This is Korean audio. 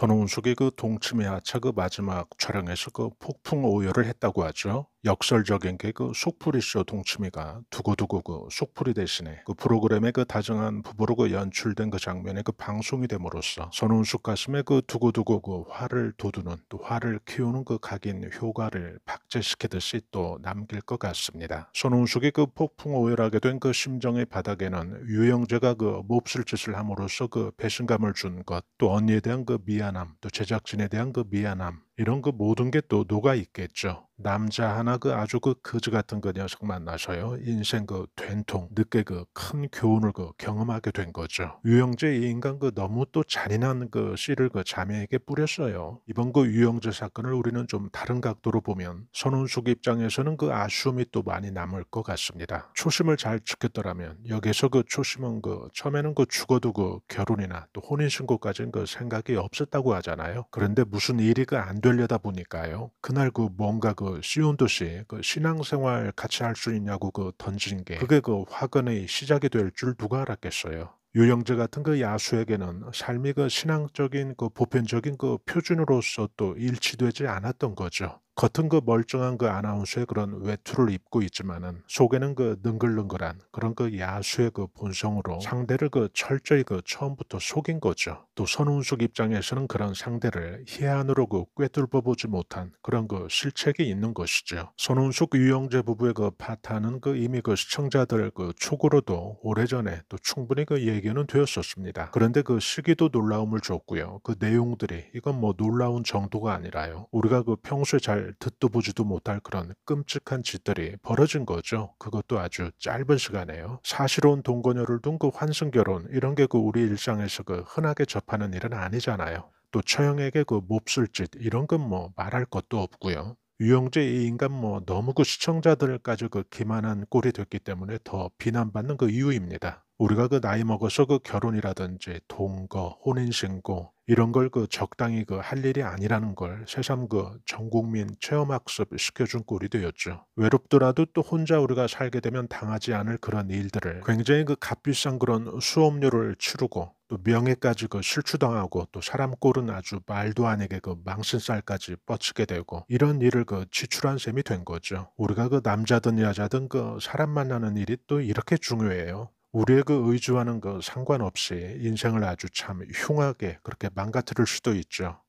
선홍숙이 그 동치미 하차 그 마지막 촬영에서 그 폭풍 오열을 했다고 하죠. 역설적인 게 그 속풀이쇼 동치미가 두고두고 그 속풀이 대신에 그 프로그램의 그 다정한 부부로 그 연출된 그장면의그 방송이 됨으로써 선운숙 가슴에 그 두고두고 그 화를 돋두는또 화를 키우는 그 각인 효과를 박제시키듯이 또 남길 것 같습니다. 선운숙이 그 폭풍 오열하게 된 그 심정의 바닥에는 유영재가 그 몹쓸 짓을 함으로써 그 배신감을 준 것 또 언니에 대한 그 미안함 또 제작진에 대한 그 미안함 이런 그 모든 게 또 녹아 있겠죠. 남자 하나 그 아주 그 거지 같은 그 녀석 만나서요. 인생 그 된통, 늦게 그 큰 교훈을 그 경험하게 된 거죠. 유영재 이 인간 그 너무 또 잔인한 그 씨를 그 자매에게 뿌렸어요. 이번 그 유영재 사건을 우리는 좀 다른 각도로 보면 선운숙 입장에서는 그 아쉬움이 또 많이 남을 것 같습니다. 초심을 잘 지켰더라면 여기서 그 초심은 그 처음에는 그 죽어도 그 결혼이나 또 혼인신고까지는 그 생각이 없었다고 하잖아요. 그런데 무슨 일이 그안 돼. 되려다 보니까요. 그날 그 뭔가 그 쉬운 도 씨그 신앙생활 같이 할 수 있냐고 그 던진 게 그게 그 화근의 시작이 될 줄 누가 알았겠어요. 유영재 같은 그 야수에게는 삶이 그 신앙적인 그 보편적인 그 표준으로서 또 일치되지 않았던 거죠. 겉은 그 멀쩡한 그 아나운서의 그런 외투를 입고 있지만은 속에는 그 능글능글한 그런 그 야수의 그 본성으로 상대를 그 철저히 그 처음부터 속인 거죠. 또 손은숙 입장에서는 그런 상대를 희한으로 그 꿰뚫어 보지 못한 그런 그 실책이 있는 것이죠. 손은숙 유영재 부부의 그 파탄은 그 이미 그 시청자들 그 촉으로도 오래전에 또 충분히 그 얘기는 되었었습니다. 그런데 그 시기도 놀라움을 줬고요. 그 내용들이 이건 뭐 놀라운 정도가 아니라요. 우리가 그 평소에 잘 듣도 보지도 못할 그런 끔찍한 짓들이 벌어진 거죠. 그것도 아주 짧은 시간에요. 사실혼 동거녀를 둔 그 환승결혼 이런 게 그 우리 일상에서 그 흔하게 접하는 일은 아니잖아요. 또 처형에게 그 몹쓸 짓 이런 건 뭐 말할 것도 없고요. 유영재 이 인간 뭐 너무 그 시청자들까지 그 기만한 꼴이 됐기 때문에 더 비난받는 그 이유입니다. 우리가 그 나이 먹어서 그 결혼이라든지 동거, 혼인신고 이런 걸 그 적당히 그 할 일이 아니라는 걸 새삼 그 전국민 체험학습 시켜준 꼴이 되었죠. 외롭더라도 또 혼자 우리가 살게 되면 당하지 않을 그런 일들을 굉장히 그 값비싼 그런 수업료를 치르고 또 명예까지 그 실추당하고 또 사람 꼴은 아주 말도 아니게 그 망신살까지 뻗치게 되고 이런 일을 그 지출한 셈이 된 거죠. 우리가 그 남자든 여자든 그 사람 만나는 일이 또 이렇게 중요해요. 우리의 그 의지와는 그 상관없이 인생을 아주 참 흉하게 그렇게 망가뜨릴 수도 있죠.